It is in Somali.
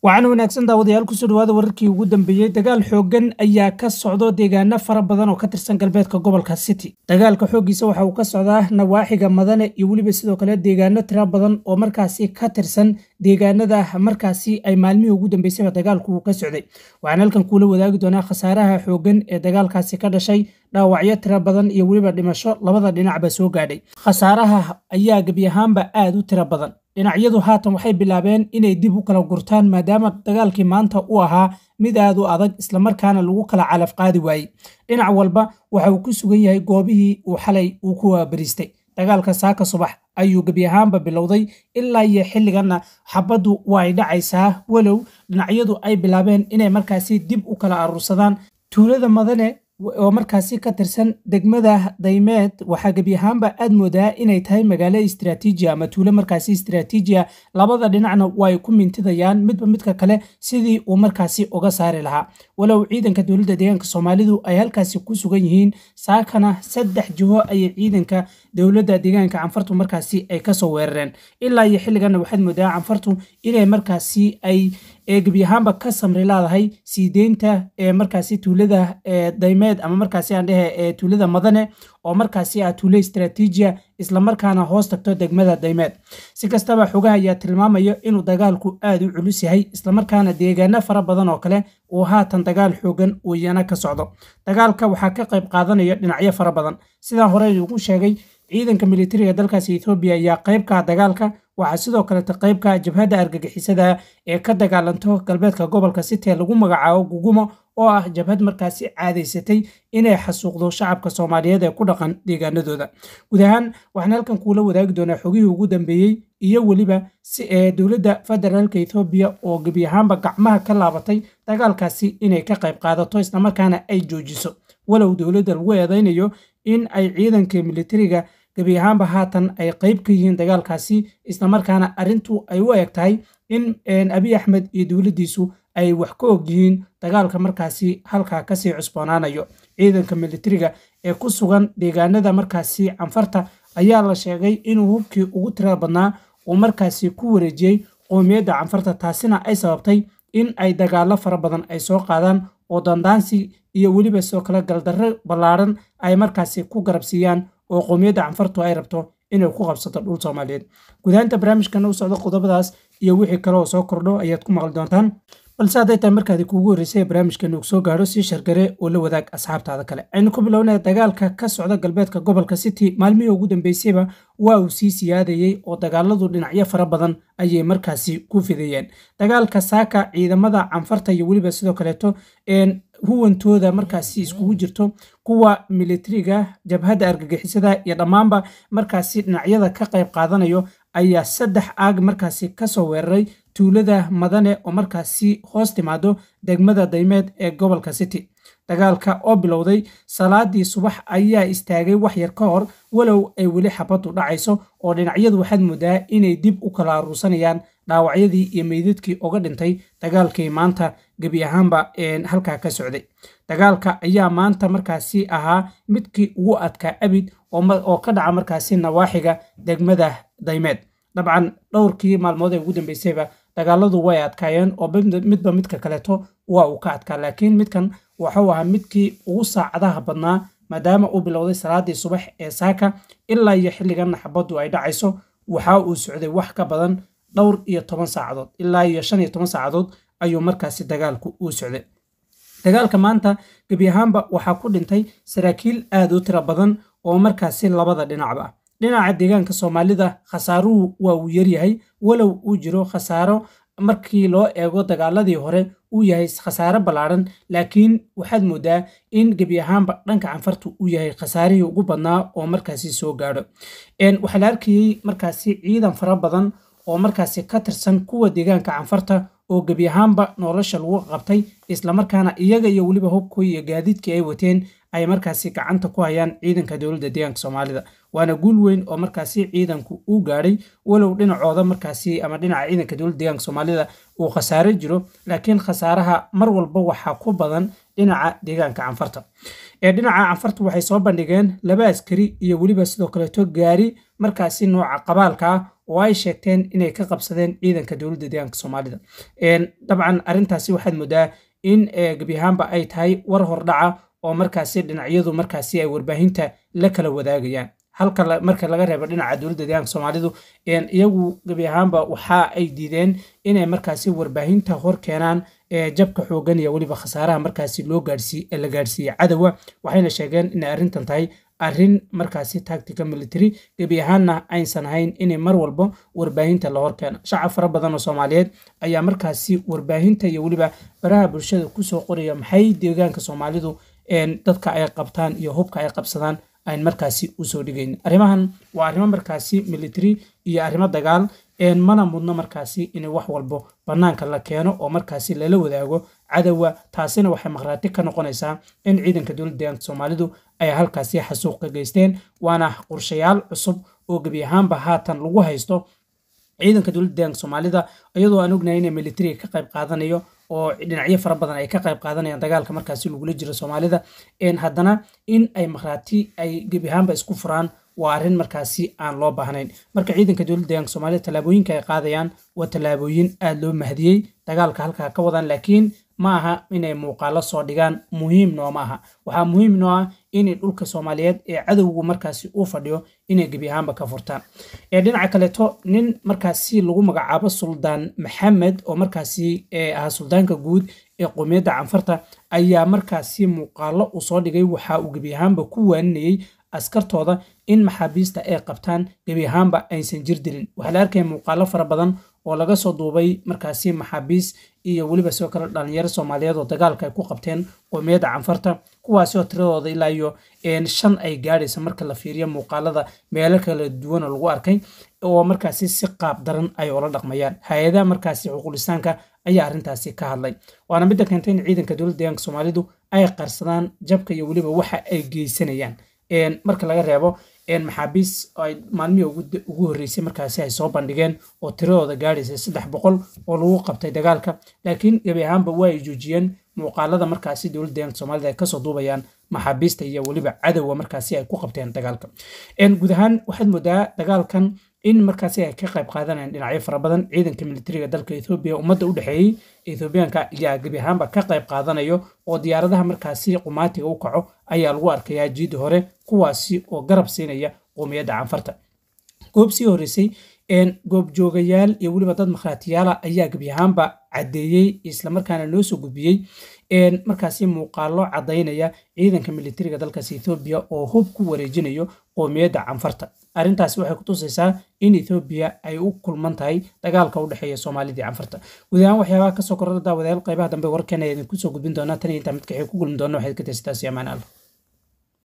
waxaana wanaagsan daawadayaal kusoo dhawaada wararkii ugu dambeeyey dagaal xooggan ayaa ka socdo deegaano fara badan oo ka tirsan galbeedka gobolka city dagaalka xooggiisa waxa uu ka socdaa nawaaxiga madane iyo weliba sidoo kale deegaano tira badan oo markaasi ka tirsan deegaanada markaasi ay maalmihii ugu dambeysayba dagaalku uu ka socday waxaan halkan kuula wadaagi doonaa khasaaraha xooggan ee dagaalkaasi ka dhashay dhaawacyo tira badan iyo weliba dhimasho labada dhinacba soo gaadhay khasaaraha ayaa gebi ahaanba aad u tira badan dhinacyadu haatan waxay bilaabeen inay dib u kala gurtaan maadaama dagaalkii maanta u ahaa mid aad u adag islamarkaana lagu kala calaf qaadi waayey dhinac walba waxa uu ku sugan yahay goobihii uu xalay uu ku waabariistay dagaalka saaka subax ayuu gebi ahaanba bilowday ilaa iyo xilliganna xabaddu waa ay dhacaysaa walow dhinacyadu ay bilaabeen inay markaasi dib u kala aruursadaan tuulada madane oo markaasi ka tirsan degmada daymeed waxaa gebi ahaanba aad moodaa inay tahay magaalo istraatiiji ama tuulo markaasi istraatiiji labada dhinacna waa ay ku mintidayaan midba midka kale sidii uu markaasi uga saari lahaa walow ciidanka dowladda deegaanka soomaalidu ay halkaasi ku sugan yihiin saakana saddex jiho ayay ciidanka dowladda deegaanka canfartu markaasi ay kasoo weerareen ilaa iyo xilliganna waxaad moodaa canfartu inay markaasi ay ee gebi ahaanba ka samri laadahay siideynta ee markaasi tuulada daymeed ama markaasi aan dhehe ee tuulada madane oo markaasi ah tuule istraatiijiya islamarkaana hoos tagto degmada daymeed si kastaba xogaha ayaa tilmaamaya inuu dagaalku aad u culus yahay islamarkaana deegaano fara badan oo kale uu haatan dagaal xoogan uu iyana ka socdo dagaalka waxaa ka qayb qaadanaya dhinacyo fara badan sidaa hore ugu sheegay ciidanka militariga dalkaasi ethoobiya ayaa qaybkaa ah dagaalka waxaa sidoo kaleta qaybka jabhadda argagixisada ee ka dagaalanto galbeedka gobolka sitee lagu magacaabo gugumo oo ah jabhad markaasi caadaysatay inay xasuuqdo shacabka soomaaliyeed ee ku dhaqan deegaanadooda guud ahaan waxaan halkan kuula wadaagi doonaa xogihii ugu dambeeyey iyo weliba ee dowladda federaalka ethoobiya oo gebi ahaanba gacmaha ka laabatay dagaalkaasi inay ka qayb qaadato islamarkaana ay joojiso walow dowladda lagu eedaynayo in ay ciidanka militariga gebi ahaanba haatan ay qayb ka yihiin dagaalkaasi islamarkaana arintu ay u eeg tahay in abiy axmed iyo dowladdiisu ay wax ka og yihiin dagaalka markaasi halkaa kasii cusboonaanayo ciidanka militariga ee ku sugan deegaanada markaasi canfarta ayaa la sheegay inuu hubkii ugu tira badnaa uu markaasi ku wareejiyey qowmiyadda canfarta taasina ay sababtay in ay dagaalo fara badan ay soo qaadaan oo dandaansi iyo weliba sidoo kale galdarro ballaaran ay markaasi ku garabsiiyaan oo qowmiyadda canfartu ay rabto inay ku qabsato dhul soomaaliyeed gudahaynta barnaamijkana u socdo qodobadaas iyo wixii kale oo soo kordho ayaad ku maqli doontaan balse hadday tahay markaadi kuugu horreysay barnaamijkeenugu soo gaadho sii shargare oo la wadaag asxaabtaada kale aynu ku bilownaya dagaalka ka socda galbeedka gobolka city maalmihii ugu dambeysayba waa uu sii siyaadayey oo dagaaladu dhinacyo fara badan ayay markaasi ku fidayeen dagaalka saaka ciidamada canfarta iyo weliba sidoo kaleeto huwantooda markaasi iskugu jirto kuwa militariga jabhadda argagixisada iyo dhammaanba markaasi dhinacyada ka qayb qaadanayo ayaa saddex aag markaasi kasoo weeraray tuulada madane oo markaasi hoos timaado degmada daymeed ee gobolka city dagaalka oo bilowday salaadii subax ayaa istaagay wax yar ka hor walow ay weli xabadu dhacayso oo dhinacyadu waxaad moodaa inay dib u kala aruursanayaan dhaawacyadii iyo meydadkii uga dhintay dagaalkii maanta gebi ahaanba halkaa ka socday dagaalka ayaa maanta markaasi ahaa midkii ugu adkaa abid oo ka dhaca markaasi nawaaxiga degmada daymeed dabcan dhowrkii maalmood ee ugu dambeysayba dagaaladu way adkaayeen oo midba midka kaleeto waa uu ka adkaa laakiin midkan waxuu ahaa midkii ugu saacadaha badnaa maadaama uu bilowday salaadii subax ee saaka ilaa iyo xilligan xabaddu ay dhacayso waxa uu socday wax ka badan dhowr iyo toban saacadood ilaa iyo shan iyo toban saacadood ayuu markaasi dagaalku uu socday dagaalka maanta gebi ahaanba waxaa ku dhintay saraakiil aad u tira badan oo markaasi labada dhinacba dhinaca deegaanka soomaalida khasaaruhu waa uu yaryahay walow uu jiro khasaaro markii loo eego dagaaladii hore uu yahay khasaare ballaaran laakiin waxaad moodaa in gebi ahaanba dhanka canfartu uu yahay khasaarihii ugu badnaa oo markaasi soo gaadho waxaa la arkayey markaasi ciidan fara badan oo markaasi ka tirsan kuwa deegaanka canfarta oo gebi ahaanba nolosha lagu qabtay islamarkaana iyaga iyo weliba hubkii iyo gaadiidkii ay wateen ay markaasi gacanta ku hayaan ciidanka dowladda deegaanka soomaalida waana guul weyn oo markaasi ciidanku uu gaadhay walow dhinacooda markaasi ama dhinaca ciidanka dowladda deegaanka soomaalida uu khasaare jiro laakiin khasaaraha mar walba waxaa ku badan dhinaca deegaanka canfarta ee dhinaca canfarta waxay soo bandhigeen laba askari iyo weliba sidoo kaleeto gaari markaasi nooca qabaalka ah oo ay sheegteen inay ka qabsadeen ciidanka dowladda deegaanka soomaalida dabcan arintaasi waxaad moodaa in eh, gebiahaanba ay tahay war hordhaca oo markaasi dhinacyadu markaasi ay warbaahinta la kala wadaagayaan halka marka laga reebo dhinaca dowladda deegaanka soomaalidu iyagu gebi ahaanba waxa ay diideen inay markaasi warbaahinta hor keenaan eh, jabka xoogan iyo weliba khasaaraha markaasi loo gaarsiiye la gaarsiiyey cadowa waxayna sheegeen inay arrintan tahay arrin markaasi tactica military gebi ahaanna aysan ahayn inay mar walbo warbaahinta la horkeeno shacab fara badan oo soomaaliyeed ayaa markaasi warbaahinta iyo weliba baraha bulshada kusoo qoraya maxay deegaanka soomaalidu dadka ay qabtaan iyo hubka ay qabsadaan ayn markaasi usoo dhigeyn arrimahan waa arrimo markaasi military iyo arrimo dagaal mana mudno markaasi inay wax walbo bannaanka la keeno oo markaasi lala wadaago cadowga taasina waxay makhraati ka noqonaysaa in ciidanka dowladda deegaanka soomaalidu ay halkaasi xasuuq ka geysteen waana qorshayaal cusub oo gebi ahaanba haatan lagu haysto ciidanka dowladda deeganka soomaalida iyadoo aan ognahay inay militariga ka qayb qaadanayo oo dhinacyo fara badan ay ka qayb qaadanayaan dagaalka markaasi lagula jiro soomaalida haddana in ay makhraati ay gebi ahaanba isku furaan waa arrin markaasi aan loo baahnayn marka ciidanka dowladda deeganka soomaalida tallaabooyinka ay qaadayaan waa tallaabooyin aada loo mahdiyey dagaalka halkaa ka wadaan laakiin ma aha inay muuqaalo soo dhigaan muhiim nooma aha waxaa muhiim noo ah inay dhulka soomaaliyeed ee cadowgu markaasi uu fadhiyo inay gebi ahaanba ka furtaan dhinaca kaleeto nin markaasi lagu magacaabo suldaan maxamed oo markaasi ahaa suldaanka guud ee qowmiyadda canfarta ayaa markaasi muuqaalo uu soo dhigay waxa uu gebi ahaanba ku waaninayey askartooda in maxaabiista ay qabtaan gebi ahaanba aysan jir dilin waxaa la arkaya muuqaalo fara badan oo laga soo duubay markaasi maxaabiis iyo weliba sidoo kale dhallinyaro soomaaliyeed oo dagaalka ay ku qabteen qoomiyadda canfarta kuwaasi oo tiradooda ilaa iyo shan ay gaadhaysa marka la fiiriyo muuqaalada meelo kala duwan oo lagu arkay oo markaasi si qaab daran ay ula dhaqmayaan hay-adaha markaasi xuquulistaanka ayaa arrintaasi ka hadlay waana midda keentay in ciidanka dowladda deegaanka soomaalidu ay qarsadaan jabka iyo weliba waxa ay geysanayaan marka laga reebo maxaabiis ay maalmihii ugu horreysay markaasi ay soo bandhigeen oo tiradooda gaadhaysay saddex boqol oo lagu qabtay dagaalka laakiin gebi ahaanba waa ay joojiyeen muuqaalada markaasi dowladda eent soomaalida ay kasoo duubayaan maxaabiista iyo weliba cadowga markaasi ay ku qabteen dagaalka guud ahaan waxaad moodaa dagaalkan in markaasi ay ka qayb qaadanayaan dhinacyo fara badan ciidanka militariga dalka ethoobiya ummadda u dhexeeyey ethoobiyaanka yaa gebi ahaanba ka qayb qaadanayo oo diyaaradaha markaasi qumaatiga u kaco ayaa lagu arkayaa jiid hore kuwaasi oo garab siinaya qoomiyadda canfarta goob sii horeysay goobjoogayaal iyo weliba dad makhraatiyaala ah ayaa gebi ahaanba caddeeyey islamarkaana noo soo gudbiyey markaasi muuqaallo caddaynaya ciidanka militariga dalkaas ethoobiya oo hub ku wareejinayo qoomiyadda canfarta arrintaasi waxay ku in ethoobiya ay u kulman tahay dagaalka u dhexeeya soomaalidii canfarta guud waxyaabaha kasoo kordha daawadayaal qaybaha dambe warkeena idinkusoo gudbin doonaa tan iyo intaa midkaxii ku gulmi doona waxaad ka taysataa amaan allah